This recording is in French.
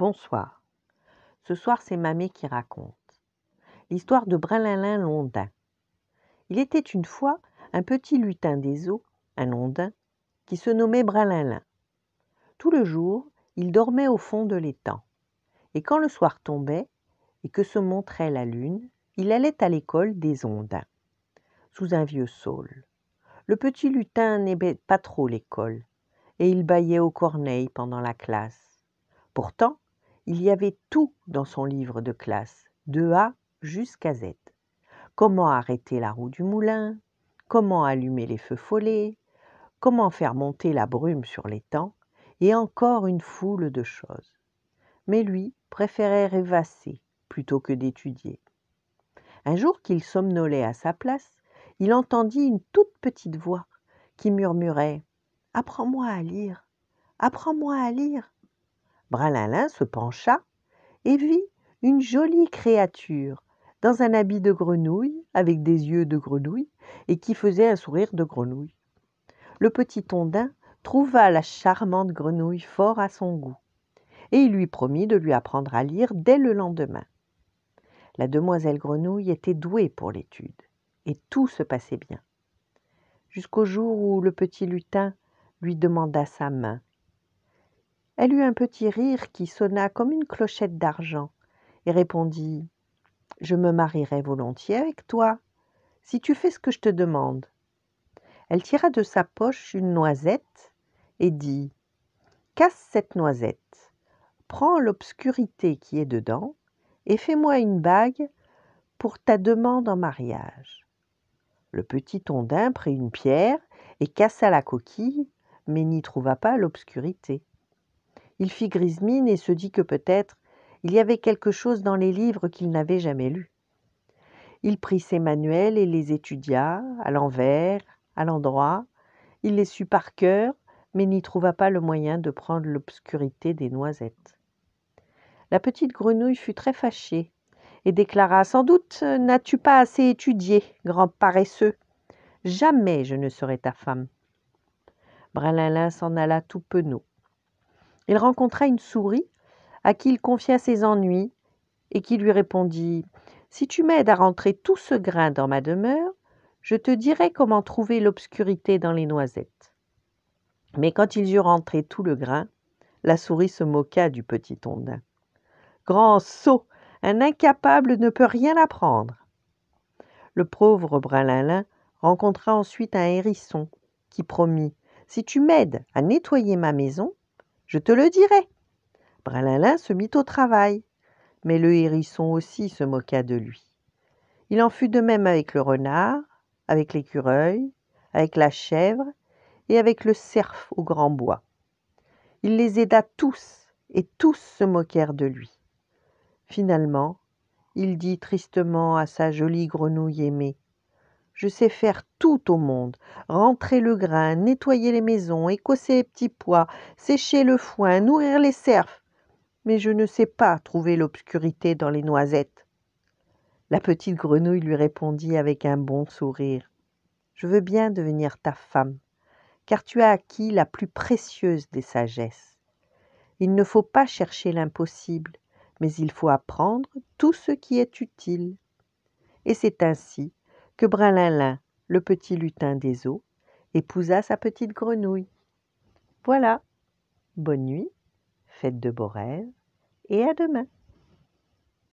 Bonsoir. Ce soir, c'est Mamé qui raconte. L'histoire de Brinlinlin l'Ondin. Il était une fois un petit lutin des eaux, un ondin, qui se nommait Brinlinlin. Tout le jour, il dormait au fond de l'étang. Et quand le soir tombait et que se montrait la lune, il allait à l'école des ondins, sous un vieux saule. Le petit lutin n'aimait pas trop l'école, et il bâillait aux corneilles pendant la classe. Pourtant, il y avait tout dans son livre de classe, de A jusqu'à Z. Comment arrêter la roue du moulin, comment allumer les feux follets, comment faire monter la brume sur l'étang, et encore une foule de choses. Mais lui préférait rêvasser plutôt que d'étudier. Un jour qu'il somnolait à sa place, il entendit une toute petite voix qui murmurait Apprends-moi à lire, apprends-moi à lire. Bralalin se pencha et vit une jolie créature dans un habit de grenouille, avec des yeux de grenouille, et qui faisait un sourire de grenouille. Le petit Tondin trouva la charmante grenouille fort à son goût, et il lui promit de lui apprendre à lire dès le lendemain. La demoiselle grenouille était douée pour l'étude, et tout se passait bien. Jusqu'au jour où le petit lutin lui demanda sa main, elle eut un petit rire qui sonna comme une clochette d'argent, et répondit Je me marierai volontiers avec toi, si tu fais ce que je te demande. Elle tira de sa poche une noisette et dit Casse cette noisette, prends l'obscurité qui est dedans, et fais-moi une bague pour ta demande en mariage. Le petit ondin prit une pierre et cassa la coquille, mais n'y trouva pas l'obscurité. Il fit grise mine et se dit que peut-être il y avait quelque chose dans les livres qu'il n'avait jamais lus. Il prit ses manuels et les étudia, à l'envers, à l'endroit. Il les sut par cœur, mais n'y trouva pas le moyen de prendre l'obscurité des noisettes. La petite grenouille fut très fâchée et déclara Sans doute n'as-tu pas assez étudié, grand paresseux Jamais je ne serai ta femme. Bralinlin s'en alla tout penaud. Il rencontra une souris, à qui il confia ses ennuis, et qui lui répondit Si tu m'aides à rentrer tout ce grain dans ma demeure, je te dirai comment trouver l'obscurité dans les noisettes. Mais quand ils eurent rentré tout le grain, la souris se moqua du petit ondin. Grand sot Un incapable ne peut rien apprendre Le pauvre brinlinlin rencontra ensuite un hérisson qui promit Si tu m'aides à nettoyer ma maison, je te le dirai. Bralinlin se mit au travail, mais le hérisson aussi se moqua de lui. Il en fut de même avec le renard, avec l'écureuil, avec la chèvre et avec le cerf au grand bois. Il les aida tous, et tous se moquèrent de lui. Finalement, il dit tristement à sa jolie grenouille aimée je sais faire tout au monde. Rentrer le grain, nettoyer les maisons, écosser les petits pois, sécher le foin, nourrir les cerfs. Mais je ne sais pas trouver l'obscurité dans les noisettes. La petite grenouille lui répondit avec un bon sourire. Je veux bien devenir ta femme, car tu as acquis la plus précieuse des sagesses. Il ne faut pas chercher l'impossible, mais il faut apprendre tout ce qui est utile. Et c'est ainsi que Brinlinlin, le petit lutin des eaux, épousa sa petite grenouille. Voilà. Bonne nuit, fête de beaux rêves, et à demain.